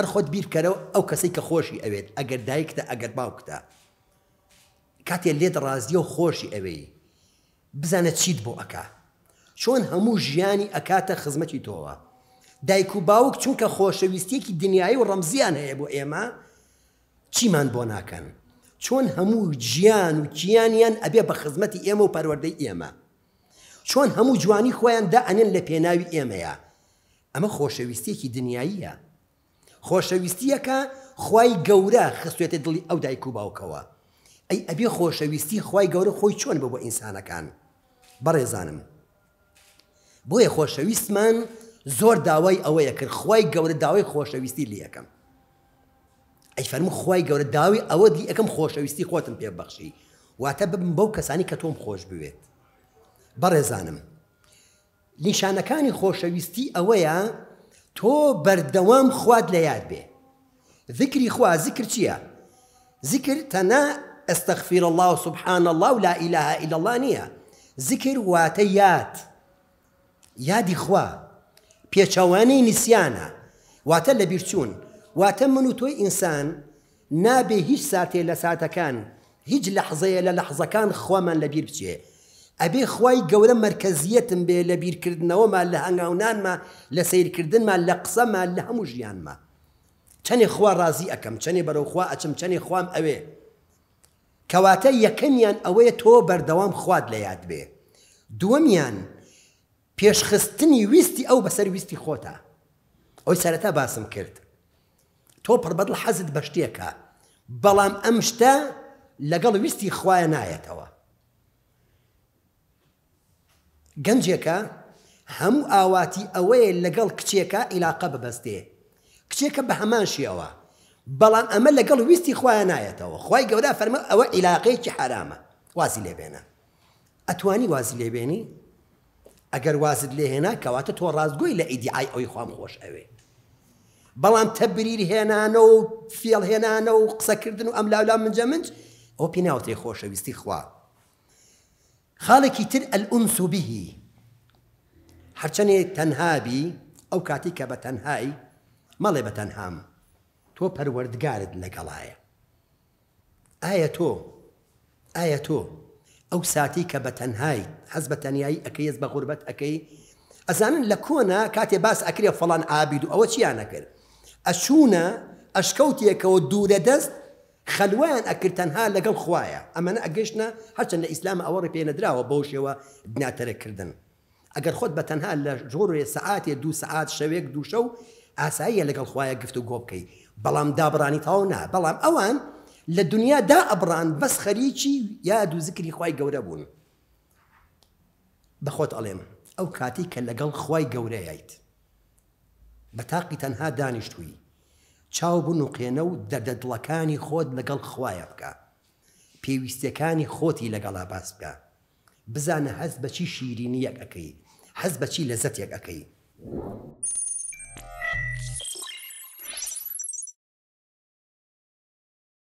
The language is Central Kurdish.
هەر خۆت بیرکەرەوە ئەو کەسی کە خۆشی ئەوێت ئەگەر دایکتە ئەگەر باوکتە کاتێ لێت ڕازیە و خۆشی ئەوەی بزانە چیت بۆ ئەکا چۆن هەموو ژیانی ئەکاتە خزمەتی تۆوە دایک و باوک چونکە خۆشەویستێکی دنیای و ڕەمزیان هەیە بۆ ئێمە چیمان بۆ ناکەن چۆن هەموو گیان و کیانیان ئەبێ بە خزمەتی ئێمە و پەروەەردەی ئێمە چۆن هەموو جوانی خۆیان دا ئەنن لە پێناوی ئێمەیە ئەمە خۆشەویستێکی دنیاییە خۆشەویستیەکە خی گەورە خستوێتە دڵی ئەو دایک و باوکەوە ئەی ئەبێ خۆشەویستی خی گەورە خۆی چۆن بە بۆ ئینسانەکان بەڕێزانم بۆیە خۆشەویستمان زۆر داوای ئەوەیە کرد خی گەورە داوای خۆشەویستی لیەکەم ئەی فەرم خی گەورە داوای ئەوە دی ئەەکەم خۆشەویستی خۆتم پێبەخشی واتە بم بەو کەسانی کە تۆم خۆش بوێت بەڕێزانم نیشانەکانی خۆشەویستی ئەوەیە تۆ بەردەوام خواد لە یاد بێ ذکری خوا ذکر چییە؟ ذکر تەنا ئەستەخفیر الله و سبحان الله و لا ئیلها ئیلله نییە ذکر واتە یاد یادی خوا پێچەوانەی نیسیانە واتە لە بیرچوون واتە من و تۆی ئینسان نابێ هیچ ساتێ لە ساتەکان هیچ لەحزەیە لە لەحزەکان خوامان لەبییر بچێ ئەبێ خی گەورە مرکزیەتم بێ لە بیرکردنەوەمان لە هەنگاونانمە لە سیرکردنمان لە قسەمان لە هەموو ژیانمە چەنێ خوا ڕازی ئەەکەم چەنێ بەرەوخوا ئەچم چەنێ خوام ئەوێ کەواتە یەکەمیان ئەوەیە تۆ بەردەوام خواد لە یاد بێ دووەمیان پێشخستنی ویستی ئەو بەسەر ویستی خۆتە ئەوی سەرەتا باسم کرد تۆ پڕبەدڵ حەزت بە شتێکە بەڵام ئەم شتە لەگەڵ ویستی خویە نایەتەوە گەنجێکە هەموو ئاواتی ئەوەیە لەگەڵ کچێکە عیلاقە ببەستێ کچێکە بە هەمان شیەوە بەڵام ئەمە لەگەڵ ویستی خۆیان نایەتەوە خی گەورە فەرمە ئەوە عیلاقەیەکی حرامە وازی لێبێنە ئەتوانی وازی لێبێنی ئەگەر وازت لێهێنا کەواتە تۆ ڕازگوی لە ئیدعای ئەوی خام خۆش ئەوێ بەڵام تەبریر هێنانە و فێڵ هێنانە و قسەکردن و ئەم لاولا منجە منج ئەو پێناوتەی خۆشەویستی خواوە خاڵێکی تر ئەلئونس و بهی هەرچەنێ تەنهابی ئەو کاتی کە بە تەنهایی مەڵێ بە تەنهام تۆ پەروەردگارت لەگەڵایە ئایا تۆ ئایا تۆ ئەو ساتی کە بە تەنهایی حەز بە تەنایی ئەەکەیز بە غوربەت ئەەکەی ئەزانن لە کۆنا کاتێ باس ئەکرێ فڵان ئابید و ئەوە چیان نەکرد ئەچوونە ئەشکەوتیەکەوە دوورە دەست خەلوان ئەکردەنها لەگەڵ خویە ئەمەە ئەگەشتە هەرچەند لە ئیسلام ئەوەڕی پێنەدراوە بەو شێوە دناتەرەکردن. ئەگەر خۆت بە تەنها لە ژۆڕێ سعاتێ دو سعات شەوێک دووشە و ئاساییە لەگەڵ خویە گفت و گۆبکەی بەڵام دابرانی تاو نا بەڵام ئەوان لە دنیا دا ئەبران بەس خەریکی یا دووزکری خی گەورە بوون. بەخۆت ئەڵێم ئەو کاتی کە لەگەڵ خی گەورەیت بە تاقی تەنها دانیشتووی چاو بوون و قێنە و دەدەدڵەکانی خۆت لەگەڵ خوایە بکە پێویستەکانی خۆتی لەگەڵا باس بکە بزانە هەست بەچی شیرینی یەکەکەی حەز بەچی لەزت یەکەکەی